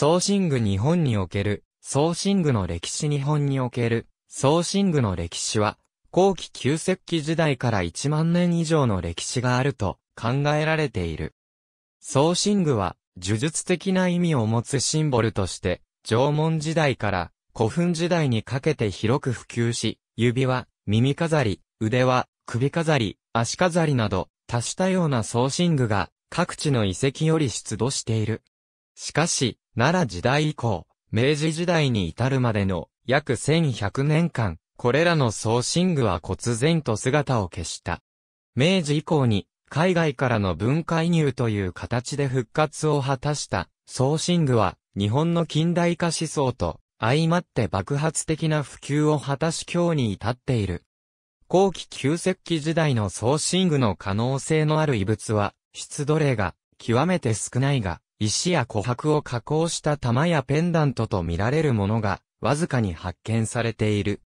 送信具日本における、送信具の歴史日本における、送信具の歴史は、後期旧石器時代から1万年以上の歴史があると考えられている。送信具は、呪術的な意味を持つシンボルとして、縄文時代から古墳時代にかけて広く普及し、指輪、耳飾り、腕輪、首飾り、足飾りなど、多種多様な送信具が各地の遺跡より出土している。しかし、奈良時代以降、明治時代に至るまでの約1100年間、これらの送信具は忽然と姿を消した。明治以降に海外からの文化移入という形で復活を果たした送信具は日本の近代化思想と相まって爆発的な普及を果たし今日に至っている。後期旧石器時代の送信具の可能性のある遺物は出土例が極めて少ないが、石や琥珀を加工した玉やペンダントと見られるものが、わずかに発見されている。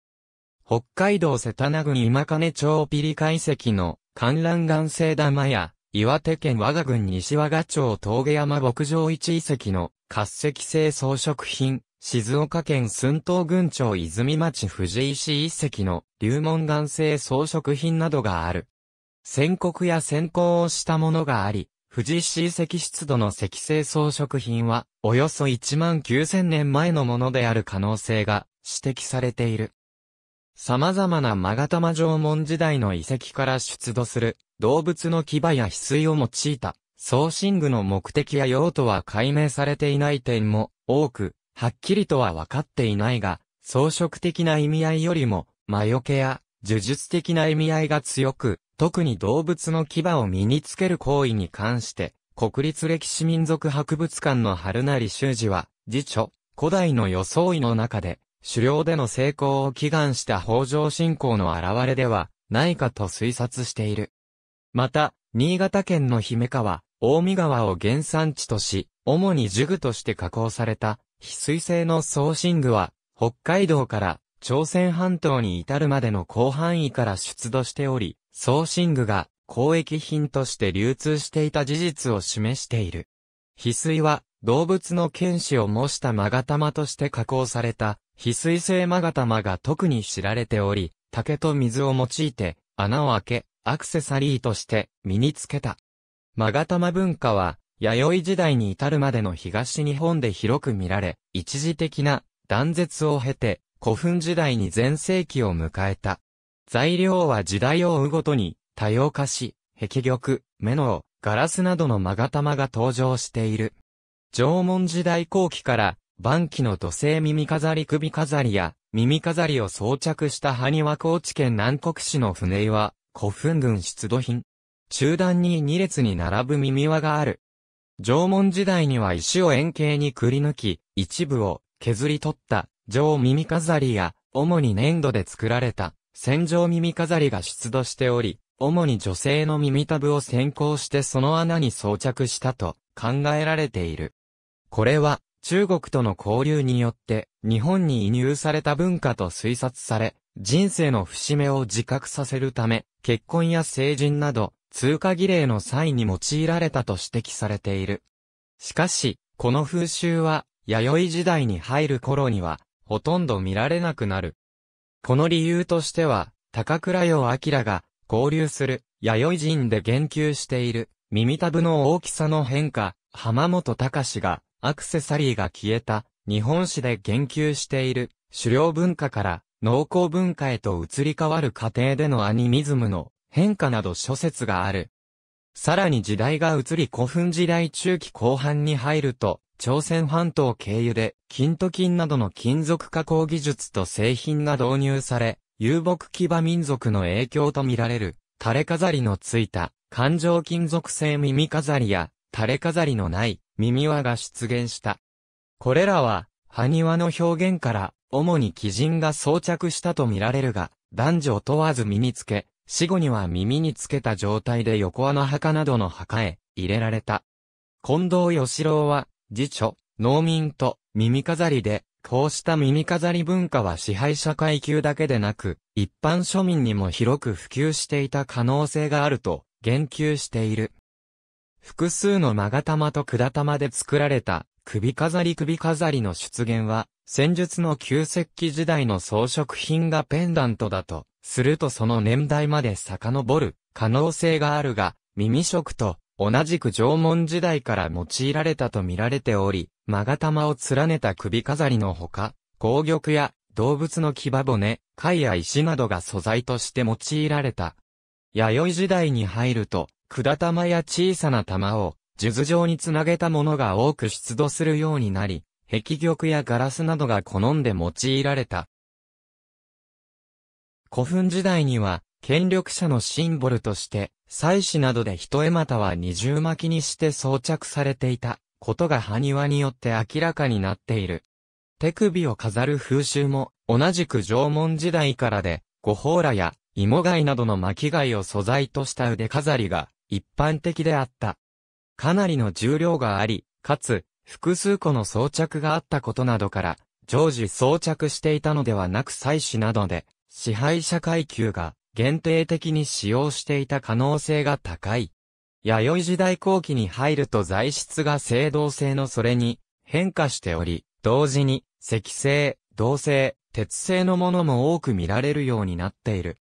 北海道瀬田名郡今金町ピリ海遺跡の観覧岩星玉や、岩手県我が郡西和賀町峠山牧場一遺跡の活石製装飾品、静岡県寸東郡町泉町藤石遺跡の流門岩製装飾品などがある。宣告や先行をしたものがあり、富士市遺跡出土の石製装飾品は、およそ1万9000年前のものである可能性が指摘されている。様々な勾玉縄文時代の遺跡から出土する動物の牙や翡翠を用いた装身具の目的や用途は解明されていない点も多く、はっきりとは分かっていないが、装飾的な意味合いよりも、魔除けや呪術的な意味合いが強く、特に動物の牙を身につける行為に関して、国立歴史民族博物館の春成修司は、辞書、古代の装いの中で、狩猟での成功を祈願した北条信仰の現れでは、ないかと推察している。また、新潟県の姫川、大見川を原産地とし、主に樹具として加工された、翡翠製の送信具は、北海道から朝鮮半島に至るまでの広範囲から出土しており、宋神具が交易品として流通していた事実を示している。翡翠は動物の剣士を模したマガタマとして加工された翡翠製マガタマが特に知られており、竹と水を用いて穴を開け、アクセサリーとして身につけた。マガタマ文化は弥生時代に至るまでの東日本で広く見られ、一時的な断絶を経て古墳時代に全盛期を迎えた。材料は時代を追うごとに多様化し、壁玉、目の、ガラスなどの勾玉が登場している。縄文時代後期から晩期の土星耳飾り首飾りや耳飾りを装着した埴輪高知県南国市の船は古墳群出土品。中段に2列に並ぶ耳輪がある。縄文時代には石を円形にくり抜き、一部を削り取った上耳飾りや、主に粘土で作られた、戦場耳飾りが出土しており、主に女性の耳たぶを先行してその穴に装着したと考えられている。これは中国との交流によって日本に移入された文化と推察され、人生の節目を自覚させるため、結婚や成人など通過儀礼の際に用いられたと指摘されている。しかし、この風習は弥生時代に入る頃にはほとんど見られなくなる。この理由としては、高倉洋明が合流する弥生人で言及している耳たぶの大きさの変化、浜本隆がアクセサリーが消えた日本史で言及している狩猟文化から農耕文化へと移り変わる過程でのアニミズムの変化など諸説がある。さらに時代が移り古墳時代中期後半に入ると、朝鮮半島経由で、金と金などの金属加工技術と製品が導入され、遊牧騎馬民族の影響とみられる、垂れ飾りのついた、環状金属製耳飾りや、垂れ飾りのない耳輪が出現した。これらは、埴輪の表現から、主に鬼人が装着したとみられるが、男女問わず身につけ、死後には耳につけた状態で横穴墓などの墓へ入れられた。近藤義郎は、自著、農民と耳飾りで、こうした耳飾り文化は支配者階級だけでなく、一般庶民にも広く普及していた可能性があると言及している。複数の勾玉と管玉で作られた首飾り首飾りの出現は、戦術の旧石器時代の装飾品がペンダントだとするとその年代まで遡る可能性があるが、耳食と同じく縄文時代から用いられたと見られており、勾玉を連ねた首飾りのほか、紅玉や動物の牙骨、貝や石などが素材として用いられた。弥生時代に入ると、管玉や小さな玉を、数珠状につなげたものが多く出土するようになり、壁玉やガラスなどが好んで用いられた。古墳時代には、権力者のシンボルとして、祭祀などで一重または二重巻きにして装着されていたことが埴輪によって明らかになっている。手首を飾る風習も同じく縄文時代からで、五宝羅や芋貝などの巻貝を素材とした腕飾りが一般的であった。かなりの重量があり、かつ複数個の装着があったことなどから、常時装着していたのではなく祭祀などで支配者階級が限定的に使用していた可能性が高い。弥生時代後期に入ると材質が青銅製のそれに変化しており、同時に石製、銅製、鉄製のものも多く見られるようになっている。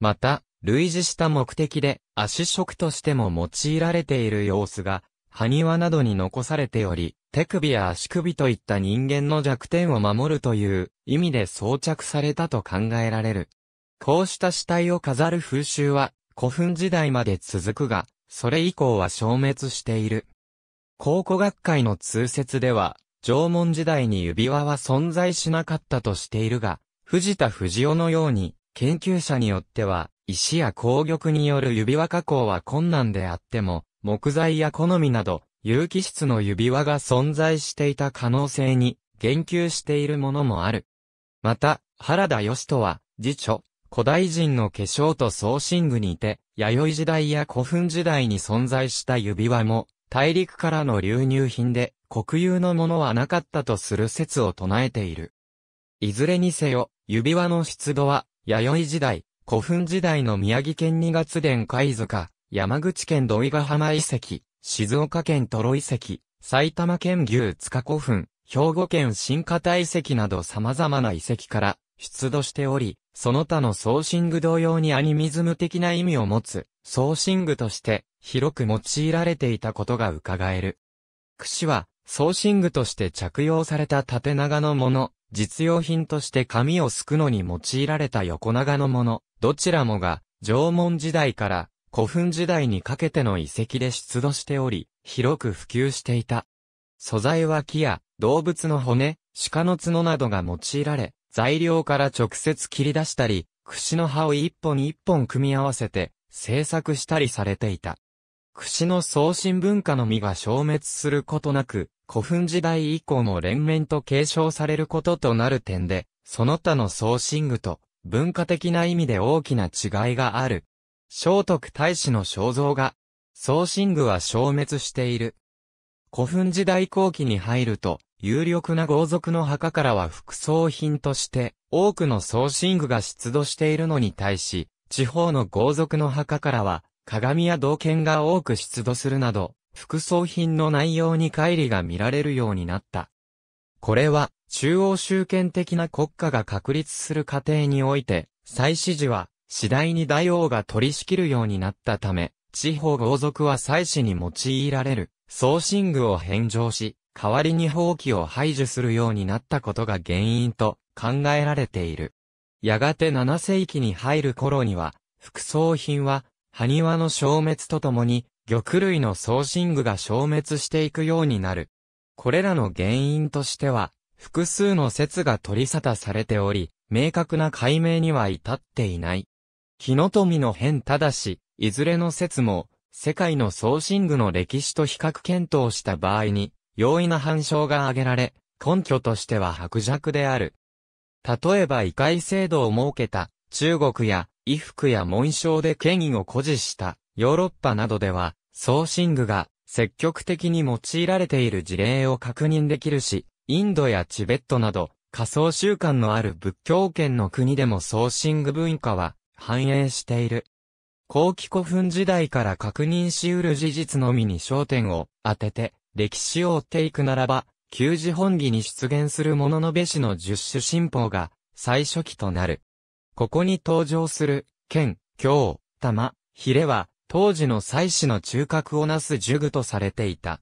また、類似した目的で足色としても用いられている様子が、埴輪などに残されており、手首や足首といった人間の弱点を守るという意味で装着されたと考えられる。こうした死体を飾る風習は古墳時代まで続くが、それ以降は消滅している。考古学会の通説では、縄文時代に指輪は存在しなかったとしているが、藤田藤雄のように、研究者によっては、石や鉱玉による指輪加工は困難であっても、木材や好みなど、有機質の指輪が存在していた可能性に言及しているものもある。また、原田義人は、辞書、古代人の化粧と送信具にて、弥生時代や古墳時代に存在した指輪も、大陸からの流入品で、国有のものはなかったとする説を唱えている。いずれにせよ、指輪の出土は、弥生時代、古墳時代の宮城県二月殿貝塚、山口県土井ヶ浜遺跡、静岡県トロ遺跡、埼玉県牛塚古墳、兵庫県新方遺跡など様々な遺跡から出土しており、その他のソーシング同様にアニミズム的な意味を持つ、ソーシングとして広く用いられていたことが伺える。櫛は、ソーシングとして着用された縦長のもの、実用品として紙をすくのに用いられた横長のもの、どちらもが、縄文時代から古墳時代にかけての遺跡で出土しており、広く普及していた。素材は木や動物の骨、鹿の角などが用いられ、材料から直接切り出したり、串の刃を一本一本組み合わせて製作したりされていた。串の送信文化の実が消滅することなく、古墳時代以降も連綿と継承されることとなる点で、その他の送信具と文化的な意味で大きな違いがある。聖徳太子の肖像画、宗神具は消滅している。古墳時代後期に入ると、有力な豪族の墓からは副葬品として、多くの宗神具が出土しているのに対し、地方の豪族の墓からは、鏡や銅剣が多く出土するなど、副葬品の内容に乖離が見られるようになった。これは、中央集権的な国家が確立する過程において、祭祀時は、次第に大王が取り仕切るようになったため、地方豪族は祭祀に用いられる、送信具を返上し、代わりに放棄を排除するようになったことが原因と考えられている。やがて7世紀に入る頃には、副葬品は、埴輪の消滅とともに、玉類の送信具が消滅していくようになる。これらの原因としては、複数の説が取り沙汰されており、明確な解明には至っていない。木の富の変ただし、いずれの説も、世界の送信具の歴史と比較検討した場合に、容易な反証が挙げられ、根拠としては薄弱である。例えば異界制度を設けた、中国や、衣服や紋章で権威を誇示した、ヨーロッパなどでは、送信具が積極的に用いられている事例を確認できるし、インドやチベットなど、仮想習慣のある仏教圏の国でも送信具文化は反映している。後期古墳時代から確認し得る事実のみに焦点を当てて、歴史を追っていくならば、旧字本義に出現するもののべしの十種神法が、最初期となる。ここに登場する、剣、強、玉、ヒレは、当時の祭祀の中核をなす呪具とされていた。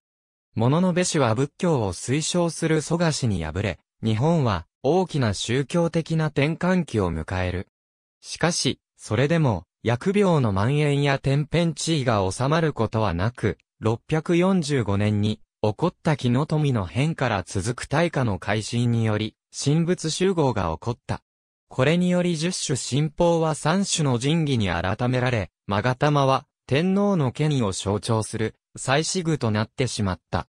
物のべしは仏教を推奨する蘇我氏に敗れ、日本は大きな宗教的な転換期を迎える。しかし、それでも、疫病の蔓延や天変地異が収まることはなく、645年に、起こった木の富の変から続く大化の改新により、神仏集合が起こった。これにより十種神宝は三種の神器に改められ、マガタマは天皇の権威を象徴する祭祀具となってしまった。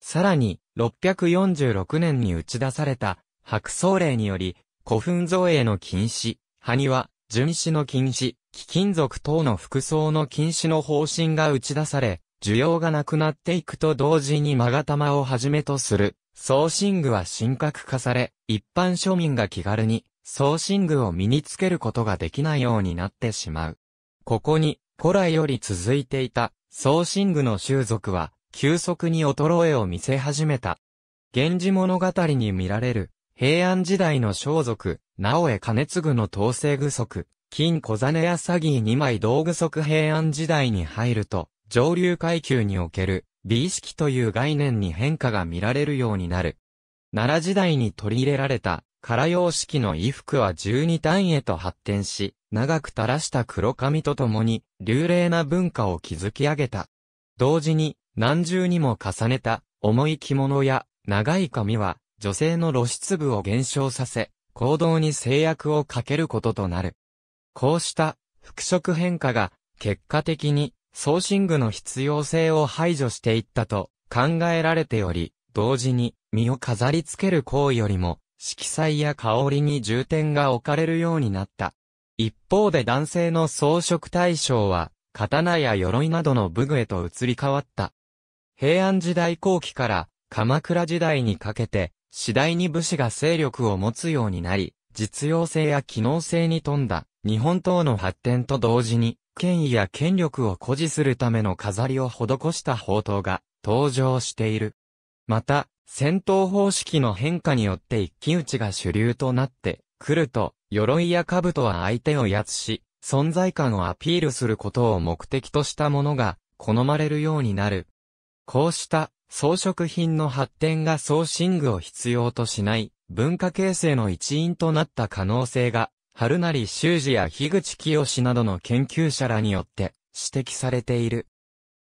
さらに、646年に打ち出された白僧令により、古墳造営の禁止、埴輪、純子の禁止、貴金属等の服装の禁止の方針が打ち出され、需要がなくなっていくと同時に勾玉をはじめとする、装身具は神格化され、一般庶民が気軽に、装身具を身につけることができないようになってしまう。ここに、古来より続いていた、装身具の習俗は、急速に衰えを見せ始めた。源氏物語に見られる、平安時代の装束、直江兼次の統制具足、金小金や詐欺二枚道具足平安時代に入ると、上流階級における美意識という概念に変化が見られるようになる。奈良時代に取り入れられた、唐様式の衣服は12単位へと発展し、長く垂らした黒髪とともに、流麗な文化を築き上げた。同時に、何重にも重ねた、重い着物や、長い髪は、女性の露出部を減少させ、行動に制約をかけることとなる。こうした復職変化が結果的に送信具の必要性を排除していったと考えられており、同時に身を飾り付ける行為よりも色彩や香りに重点が置かれるようになった。一方で男性の装飾対象は刀や鎧などの武具へと移り変わった。平安時代後期から鎌倉時代にかけて次第に武士が勢力を持つようになり、実用性や機能性に富んだ日本刀の発展と同時に、権威や権力を誇示するための飾りを施した宝刀が登場している。また、戦闘方式の変化によって一騎打ちが主流となってくると、鎧や兜は相手を奴し、存在感をアピールすることを目的としたものが好まれるようになる。こうした装飾品の発展が装身具を必要としない文化形成の一因となった可能性が、春成修二や樋口清などの研究者らによって指摘されている。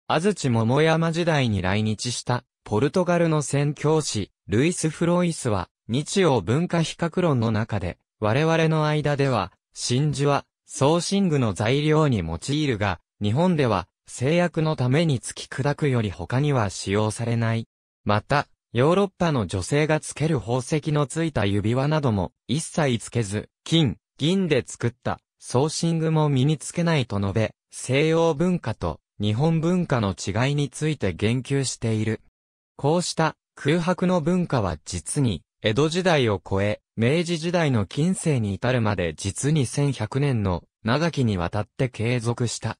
安土桃山時代に来日したポルトガルの宣教師、ルイス・フロイスは、日曜文化比較論の中で、我々の間では、真珠は、装身具の材料に用いるが、日本では、制約のために突き砕くより他には使用されない。また、ヨーロッパの女性がつける宝石のついた指輪なども一切つけず、金、銀で作ったソーシングも身につけないと述べ、西洋文化と日本文化の違いについて言及している。こうした空白の文化は実に江戸時代を超え、明治時代の近世に至るまで実に1100年の長きにわたって継続した。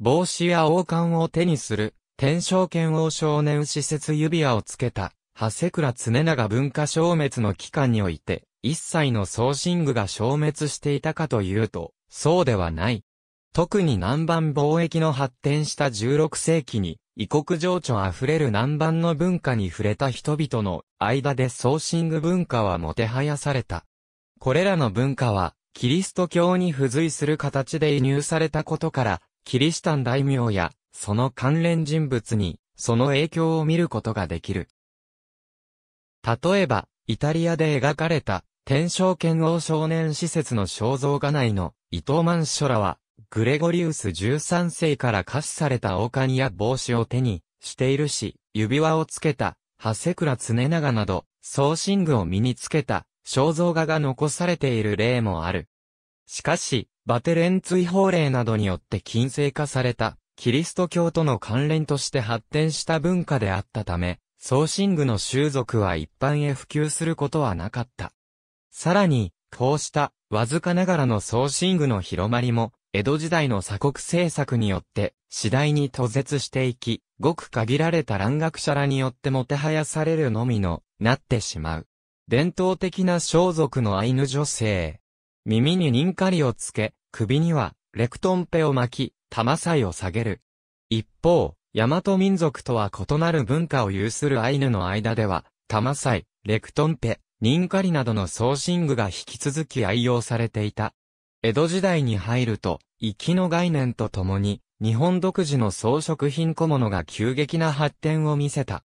帽子や王冠を手にする、天正剣王少年施設指輪をつけた、長谷倉常長文化消滅の期間において、一切の送信具が消滅していたかというと、そうではない。特に南蛮貿易の発展した16世紀に、異国情緒あふれる南蛮の文化に触れた人々の間でソーシング文化はもてはやされた。これらの文化は、キリスト教に付随する形で輸入されたことから、キリシタン大名や、その関連人物に、その影響を見ることができる。例えば、イタリアで描かれた、天正剣王少年施設の肖像画内の伊藤万書らは、グレゴリウス13世から可視された王冠や帽子を手にしているし、指輪をつけた、長谷倉常長など、装身具を身につけた肖像画が残されている例もある。しかし、バテレン追放令などによって禁制化された、キリスト教との関連として発展した文化であったため、宗神具の習俗は一般へ普及することはなかった。さらに、こうした、わずかながらの宗神具の広まりも、江戸時代の鎖国政策によって、次第に途絶していき、ごく限られた蘭学者らによってもてはやされるのみの、なってしまう。伝統的な装束のアイヌ女性、耳にニンカリをつけ、首には、レクトンペを巻き、玉祭を下げる。一方、大和民族とは異なる文化を有するアイヌの間では、玉祭、レクトンペ、ニンカリなどの送信具が引き続き愛用されていた。江戸時代に入ると、きの概念とともに、日本独自の装飾品小物が急激な発展を見せた。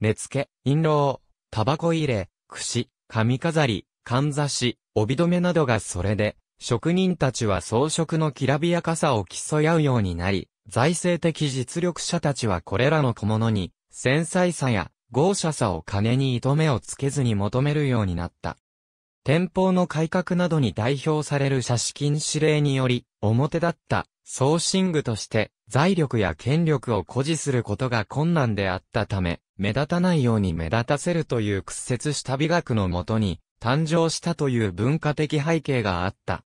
根付、印籠、タバコ入れ、串、髪飾り、かんざし、帯留めなどがそれで、職人たちは装飾のきらびやかさを競い合うようになり、財政的実力者たちはこれらの小物に、繊細さや豪奢さを金に糸目をつけずに求めるようになった。天保の改革などに代表される社資金指令により、表だった送信具として、財力や権力を誇示することが困難であったため、目立たないように目立たせるという屈折した美学のもとに、誕生したという文化的背景があった。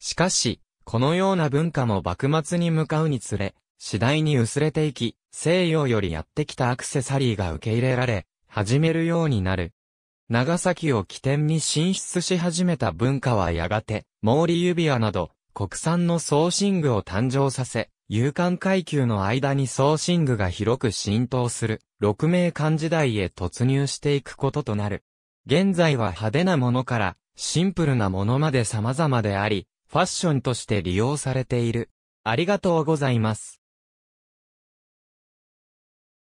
しかし、このような文化も幕末に向かうにつれ、次第に薄れていき、西洋よりやってきたアクセサリーが受け入れられ、始めるようになる。長崎を起点に進出し始めた文化はやがて、毛利指輪など、国産の送信具を誕生させ、勇敢階級の間に送信具が広く浸透する、六名漢時代へ突入していくこととなる。現在は派手なものから、シンプルなものまで様々であり、ファッションとして利用されている。ありがとうございます。